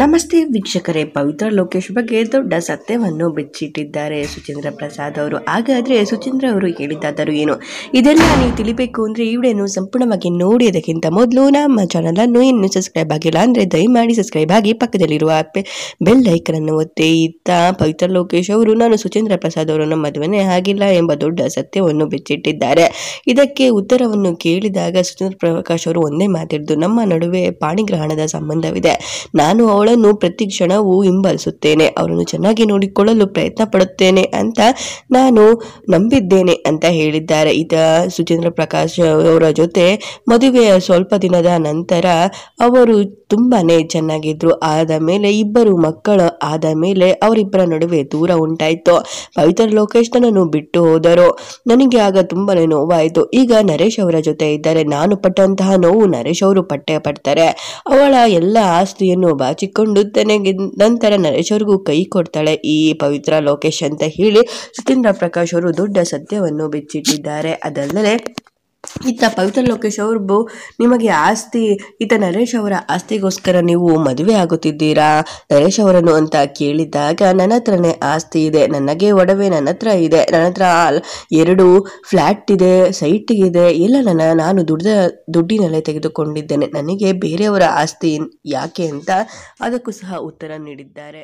ನಮಸ್ತೆ ವೀಕ್ಷಕರೇ ಪವಿತ್ರ ಲೋಕೇಶ್ ಬಗ್ಗೆ ದೊಡ್ಡ ಸತ್ಯವನ್ನು ಬಿಚ್ಚಿಟ್ಟಿದ್ದಾರೆ ಸುಚೇಂದ್ರ ಪ್ರಸಾದ್ ಅವರು ಹಾಗಾದರೆ ಸುಚೇಂದ್ರ ಅವರು ಹೇಳಿದ್ದಾದರೂ ಏನು ಇದೆಲ್ಲ ನೀವು ತಿಳಿಬೇಕು ಅಂದರೆ ಈ ವಿಡಿಯೋನು ಸಂಪೂರ್ಣವಾಗಿ ನೋಡಿದಕ್ಕಿಂತ ಮೊದಲು ನಮ್ಮ ಚಾನಲನ್ನು ಇನ್ನೂ ಸಬ್ಸ್ಕ್ರೈಬ್ ಆಗಿಲ್ಲ ಅಂದರೆ ದಯಮಾಡಿ ಸಬ್ಸ್ಕ್ರೈಬ್ ಆಗಿ ಪಕ್ಕದಲ್ಲಿರುವ ಬೆಲ್ ಅನ್ನು ಒತ್ತೆ ಇತ್ತ ಪವಿತ್ರ ಲೋಕೇಶ್ ಅವರು ನಾನು ಸುಚೇಂದ್ರ ಪ್ರಸಾದ್ ಅವರನ್ನು ಮದುವೆನೇ ಆಗಿಲ್ಲ ಎಂಬ ದೊಡ್ಡ ಸತ್ಯವನ್ನು ಬಿಚ್ಚಿಟ್ಟಿದ್ದಾರೆ ಇದಕ್ಕೆ ಉತ್ತರವನ್ನು ಕೇಳಿದಾಗ ಸುಚೇಂದ್ರ ಪ್ರಕಾಶ್ ಅವರು ಒಂದೇ ಮಾತಾಡಿದ್ದು ನಮ್ಮ ನಡುವೆ ಪಾಣಿಗ್ರಹಣದ ಸಂಬಂಧವಿದೆ ನಾನು ಅವಳನ್ನು ಪ್ರತಿ ಕ್ಷಣವೂ ಹಿಂಬಾಲಿಸುತ್ತೇನೆ ಅವರನ್ನು ಚೆನ್ನಾಗಿ ನೋಡಿಕೊಳ್ಳಲು ಪ್ರಯತ್ನ ಪಡುತ್ತೇನೆ ಅಂತ ನಾನು ನಂಬಿದ್ದೇನೆ ಅಂತ ಹೇಳಿದ್ದಾರೆ ಇದ ಸುಚೇಂದ್ರ ಪ್ರಕಾಶ್ ಅವರ ಜೊತೆ ಮದುವೆಯ ಸ್ವಲ್ಪ ದಿನದ ನಂತರ ಅವರು ತುಂಬಾನೇ ಚೆನ್ನಾಗಿದ್ರು ಆದ ಮೇಲೆ ಇಬ್ಬರು ಮಕ್ಕಳು ಆದ ಮೇಲೆ ಅವರಿಬ್ಬರ ನಡುವೆ ದೂರ ಉಂಟಾಯಿತು ಪವಿತ್ರ ಲೋಕೇಶ್ ನನ್ನನ್ನು ಬಿಟ್ಟು ಹೋದರು ನನಗೆ ಆಗ ತುಂಬಾನೇ ನೋವಾಯಿತು ಈಗ ನರೇಶ್ ಅವರ ಜೊತೆ ಇದ್ದಾರೆ ನಾನು ಪಟ್ಟಂತಹ ನೋವು ನರೇಶ್ ಅವರು ಪಟ್ಟೆ ಪಡ್ತಾರೆ ಅವಳ ಎಲ್ಲ ಆಸ್ತಿಯನ್ನು ಬಾಚಿಕೊಂಡು ತನಗೆ ನಂತರ ನರೇಶ್ ಅವ್ರಿಗೂ ಕೈ ಕೊಡ್ತಾಳೆ ಈ ಪವಿತ್ರ ಲೋಕೇಶ್ ಅಂತ ಹೇಳಿ ಸುತೀಂದ್ರ ಪ್ರಕಾಶ್ ಅವರು ದೊಡ್ಡ ಸತ್ಯವನ್ನು ಬಿಚ್ಚಿಟ್ಟಿದ್ದಾರೆ ಅದಲ್ಲದೆ ಇತ್ತ ಪವಿತ್ರ ಲೋಕೇಶ್ ಅವ್ರದ್ದು ನಿಮಗೆ ಆಸ್ತಿ ಇತ್ತ ನರೇಶ್ ಅವರ ಆಸ್ತಿಗೋಸ್ಕರ ನೀವು ಮದುವೆ ಆಗುತ್ತಿದ್ದೀರಾ ನರೇಶ್ ಅವರನ್ನು ಅಂತ ಕೇಳಿದಾಗ ನನ್ನ ಹತ್ರನೇ ಆಸ್ತಿ ಇದೆ ನನಗೆ ಒಡವೆ ನನ್ನ ಹತ್ರ ಇದೆ ನನ್ನ ಹತ್ರ ಎರಡು ಫ್ಲ್ಯಾಟ್ ಇದೆ ಸೈಟ್ ಇದೆ ಎಲ್ಲ ನನ್ನ ನಾನು ದುಡ್ದ ದುಡ್ಡಿನಲ್ಲೇ ತೆಗೆದುಕೊಂಡಿದ್ದೇನೆ ನನಗೆ ಬೇರೆಯವರ ಆಸ್ತಿ ಯಾಕೆ ಅಂತ ಅದಕ್ಕೂ ಸಹ ಉತ್ತರ ನೀಡಿದ್ದಾರೆ